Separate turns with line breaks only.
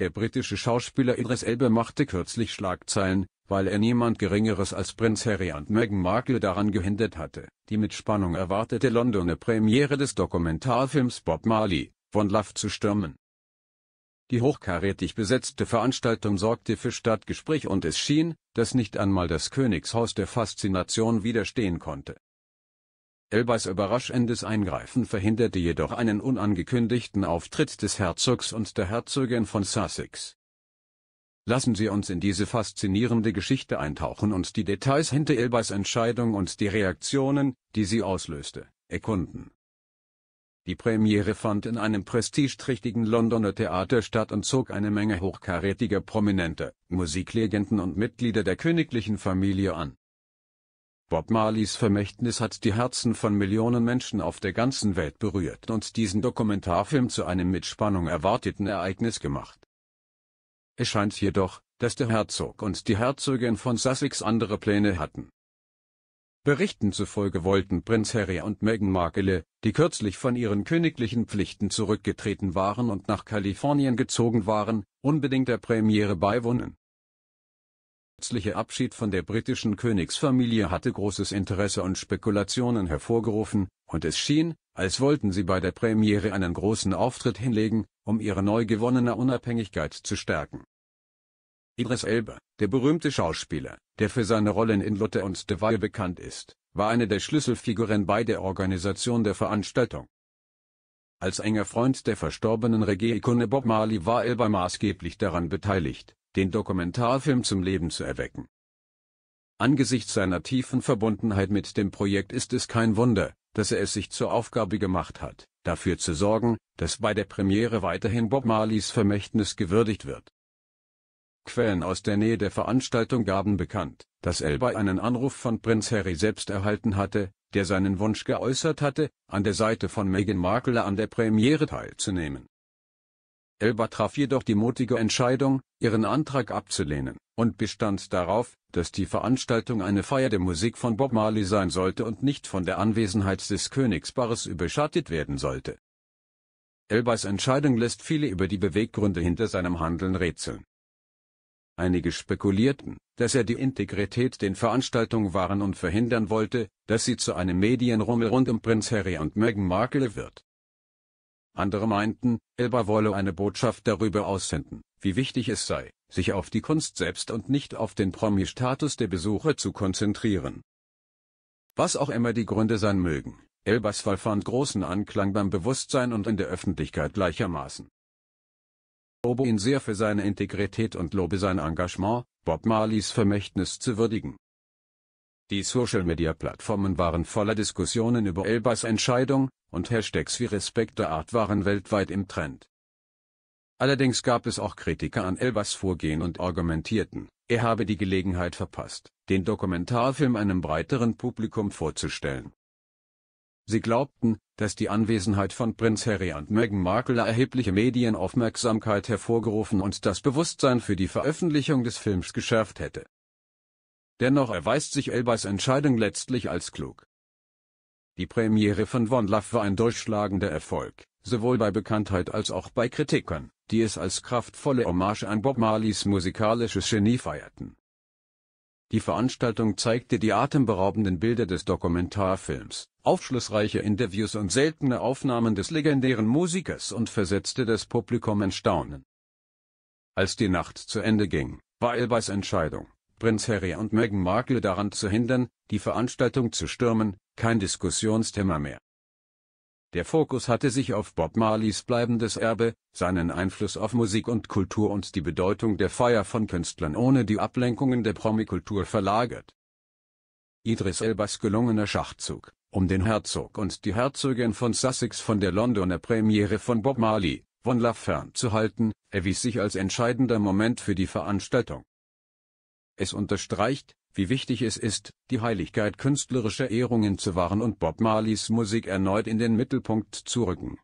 Der britische Schauspieler Idris Elbe machte kürzlich Schlagzeilen, weil er niemand Geringeres als Prinz Harry und Meghan Markle daran gehindert hatte. Die mit Spannung erwartete Londoner Premiere des Dokumentarfilms Bob Marley, von Love zu stürmen. Die hochkarätig besetzte Veranstaltung sorgte für Stadtgespräch und es schien, dass nicht einmal das Königshaus der Faszination widerstehen konnte. Elbers überraschendes Eingreifen verhinderte jedoch einen unangekündigten Auftritt des Herzogs und der Herzogin von Sussex. Lassen Sie uns in diese faszinierende Geschichte eintauchen und die Details hinter Elbers Entscheidung und die Reaktionen, die sie auslöste, erkunden. Die Premiere fand in einem prestigeträchtigen Londoner Theater statt und zog eine Menge hochkarätiger Prominenter, Musiklegenden und Mitglieder der königlichen Familie an. Bob Marleys Vermächtnis hat die Herzen von Millionen Menschen auf der ganzen Welt berührt und diesen Dokumentarfilm zu einem mit Spannung erwarteten Ereignis gemacht. Es scheint jedoch, dass der Herzog und die Herzogin von Sussex andere Pläne hatten. Berichten zufolge wollten Prinz Harry und Meghan Markle, die kürzlich von ihren königlichen Pflichten zurückgetreten waren und nach Kalifornien gezogen waren, unbedingt der Premiere beiwohnen plötzliche Abschied von der britischen Königsfamilie hatte großes Interesse und Spekulationen hervorgerufen, und es schien, als wollten sie bei der Premiere einen großen Auftritt hinlegen, um ihre neu gewonnene Unabhängigkeit zu stärken. Idris Elba, der berühmte Schauspieler, der für seine Rollen in Luther und De Waal bekannt ist, war eine der Schlüsselfiguren bei der Organisation der Veranstaltung. Als enger Freund der verstorbenen regie ikone Bob Marley war Elba maßgeblich daran beteiligt, den Dokumentarfilm zum Leben zu erwecken. Angesichts seiner tiefen Verbundenheit mit dem Projekt ist es kein Wunder, dass er es sich zur Aufgabe gemacht hat, dafür zu sorgen, dass bei der Premiere weiterhin Bob Marleys Vermächtnis gewürdigt wird. Quellen aus der Nähe der Veranstaltung gaben bekannt, dass Elba einen Anruf von Prinz Harry selbst erhalten hatte, der seinen Wunsch geäußert hatte, an der Seite von Meghan Markle an der Premiere teilzunehmen Elba traf jedoch die mutige Entscheidung, ihren Antrag abzulehnen, und bestand darauf, dass die Veranstaltung eine Feier der Musik von Bob Marley sein sollte und nicht von der Anwesenheit des Königsbares überschattet werden sollte. Elbas Entscheidung lässt viele über die Beweggründe hinter seinem Handeln rätseln. Einige spekulierten, dass er die Integrität den Veranstaltungen wahren und verhindern wollte, dass sie zu einem Medienrummel rund um Prinz Harry und Meghan Markle wird. Andere meinten, Elba wolle eine Botschaft darüber aussenden, wie wichtig es sei, sich auf die Kunst selbst und nicht auf den Promi-Status der Besucher zu konzentrieren. Was auch immer die Gründe sein mögen, Elbas Fall fand großen Anklang beim Bewusstsein und in der Öffentlichkeit gleichermaßen. Lobe ihn sehr für seine Integrität und lobe sein Engagement, Bob Marleys Vermächtnis zu würdigen. Die Social-Media-Plattformen waren voller Diskussionen über Elbas Entscheidung, und Hashtags wie Respekt der Art waren weltweit im Trend. Allerdings gab es auch Kritiker an Elbas Vorgehen und argumentierten, er habe die Gelegenheit verpasst, den Dokumentarfilm einem breiteren Publikum vorzustellen. Sie glaubten, dass die Anwesenheit von Prinz Harry und Meghan Markle erhebliche Medienaufmerksamkeit hervorgerufen und das Bewusstsein für die Veröffentlichung des Films geschärft hätte. Dennoch erweist sich Elbers Entscheidung letztlich als klug. Die Premiere von Von Love war ein durchschlagender Erfolg, sowohl bei Bekanntheit als auch bei Kritikern, die es als kraftvolle Hommage an Bob Marleys musikalisches Genie feierten. Die Veranstaltung zeigte die atemberaubenden Bilder des Dokumentarfilms, aufschlussreiche Interviews und seltene Aufnahmen des legendären Musikers und versetzte das Publikum in Staunen. Als die Nacht zu Ende ging, war Elbers Entscheidung, Prinz Harry und Meghan Markle daran zu hindern, die Veranstaltung zu stürmen, kein Diskussionsthema mehr. Der Fokus hatte sich auf Bob Marleys bleibendes Erbe, seinen Einfluss auf Musik und Kultur und die Bedeutung der Feier von Künstlern ohne die Ablenkungen der Promikultur verlagert. Idris Elbas gelungener Schachzug, um den Herzog und die Herzogin von Sussex von der Londoner Premiere von Bob Marley, von La fernzuhalten, erwies sich als entscheidender Moment für die Veranstaltung. Es unterstreicht, wie wichtig es ist, die Heiligkeit künstlerischer Ehrungen zu wahren und Bob Marleys Musik erneut in den Mittelpunkt zu rücken